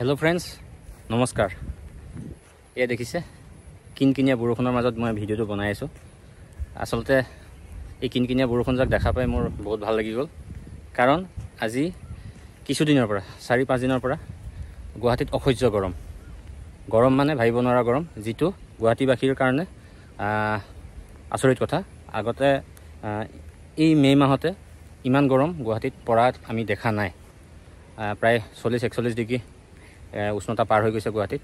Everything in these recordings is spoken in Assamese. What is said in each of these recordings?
হেল্ল' ফ্ৰেণ্ডছ নমস্কাৰ এয়া দেখিছে কিনকিনীয়া বৰষুণৰ মাজত মই ভিডিঅ'টো বনাই আছোঁ আচলতে এই কিনকিনীয়া বৰষুণজাক দেখা পাই মোৰ বহুত ভাল লাগি গ'ল কাৰণ আজি কিছুদিনৰ পৰা চাৰি পাঁচদিনৰ পৰা গুৱাহাটীত অসহ্য গৰম গৰম মানে ভাবিব নোৱাৰা গৰম যিটো গুৱাহাটীবাসীৰ কাৰণে আচৰিত কথা আগতে এই মে' মাহতে ইমান গৰম গুৱাহাটীত পৰা আমি দেখা নাই প্ৰায় চল্লিছ একচল্লিছ ডিগ্ৰী উষ্ণতা পাৰ হৈ গৈছে গুৱাহাটীত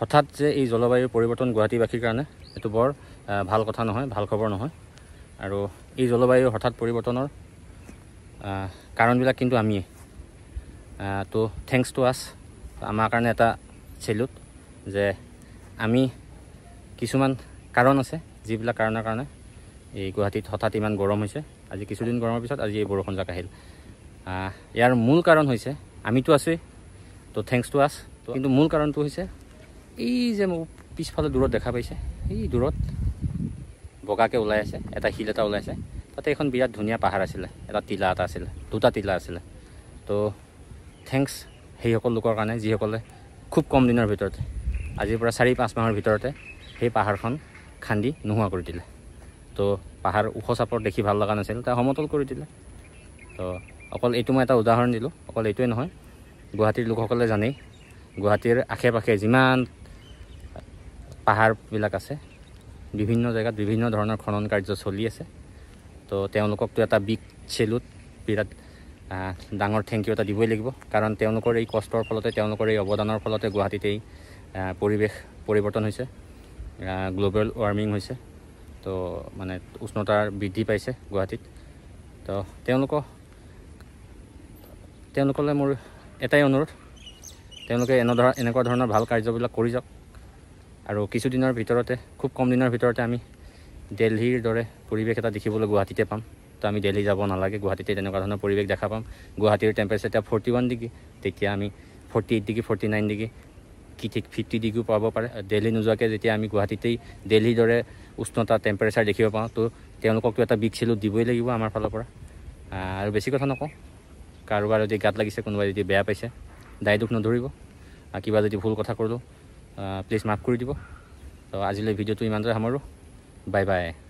হঠাৎ যে এই জলবায়ুৰ পৰিৱৰ্তন গুৱাহাটীবাসীৰ কাৰণে এইটো বৰ ভাল কথা নহয় ভাল খবৰ নহয় আৰু এই জলবায়ুৰ হঠাৎ পৰিৱৰ্তনৰ কাৰণবিলাক কিন্তু আমিয়ে তো থেংকছ টু আছ আমাৰ কাৰণে এটা চেলুট যে আমি কিছুমান কাৰণ আছে যিবিলাক কাৰণৰ কাৰণে এই গুৱাহাটীত হঠাৎ ইমান গৰম হৈছে আজি কিছুদিন গৰমৰ পিছত আজি এই বৰষুণজাক আহিল ইয়াৰ মূল কাৰণ হৈছে আমিতো আছোৱেই তো থেংকছ টু আছ কিন্তু মূল কাৰণটো হৈছে এই যে মোক পিছফালে দূৰত দেখা পাইছে এই দূৰত বগাকৈ ওলাই আছে এটা শিল এটা ওলাই আছে তাতে এখন বিৰাট ধুনীয়া পাহাৰ আছিলে এটা টিলা এটা আছিলে দুটা টিলা আছিলে তো থেংকছ সেইসকল লোকৰ কাৰণে যিসকলে খুব কম দিনৰ ভিতৰতে আজিৰ পৰা চাৰি পাঁচ মাহৰ ভিতৰতে সেই পাহাৰখন খান্দি নোহোৱা কৰি দিলে তো পাহাৰ ওখ চাপৰ দেখি ভাল লগা নাছিল তাই সমতল কৰি দিলে তো অকল এইটো মই এটা উদাহৰণ দিলোঁ অকল এইটোৱে নহয় গুৱাহাটীৰ লোকসকলে জানেই গুৱাহাটীৰ আশে পাশে যিমান পাহাৰবিলাক আছে বিভিন্ন জেগাত বিভিন্ন ধৰণৰ খনন কাৰ্য চলি আছে তো তেওঁলোককতো এটা বিগ চেলুট বিৰাট ডাঙৰ থেংক ইউ এটা দিবই লাগিব কাৰণ তেওঁলোকৰ এই কষ্টৰ ফলতে তেওঁলোকৰ এই অৱদানৰ ফলতে গুৱাহাটীতেই পৰিৱেশ পৰিৱৰ্তন হৈছে গ্ল'বেল ৱাৰ্মিং হৈছে তো মানে উষ্ণতাৰ বৃদ্ধি পাইছে গুৱাহাটীত তো তেওঁলোকক তেওঁলোকলৈ মোৰ এটাই অনুৰোধ তেওঁলোকে এনেধৰণৰ এনেকুৱা ধৰণৰ ভাল কাৰ্যবিলাক কৰি যাওক আৰু কিছুদিনৰ ভিতৰতে খুব কম দিনৰ ভিতৰতে আমি দিল্লীৰ দৰে পৰিৱেশ এটা দেখিবলৈ গুৱাহাটীতে পাম তো আমি দিল্লী যাব নালাগে গুৱাহাটীতে তেনেকুৱা ধৰণৰ পৰিৱেশ দেখা পাম গুৱাহাটীৰ টেম্পাৰেচাৰ এতিয়া ফৰ্টি ওৱান ডিগ্ৰী তেতিয়া আমি forty eight degree forty nine degree কি ঠিক ফিফটি ডিগ্ৰীও পাব পাৰে দিল্লী নোযোৱাকৈ যেতিয়া আমি গুৱাহাটীতেই দিল্লীৰ দৰে উষ্ণতা টেম্পাৰেচাৰ দেখিব পাওঁ তো তেওঁলোককতো এটা বিগ চেলুট দিবই লাগিব আমাৰ ফালৰ পৰা আৰু বেছি কথা নকওঁ কাৰোবাৰ যদি গাত লাগিছে কোনোবাই যদি বেয়া পাইছে দায় দুখ নধৰিব কিবা যদি ভুল কথা কৰিলোঁ প্লিজ মাফ কৰি দিব তো আজিলৈ ভিডিঅ'টো ইমানতে সামৰোঁ বাই বাই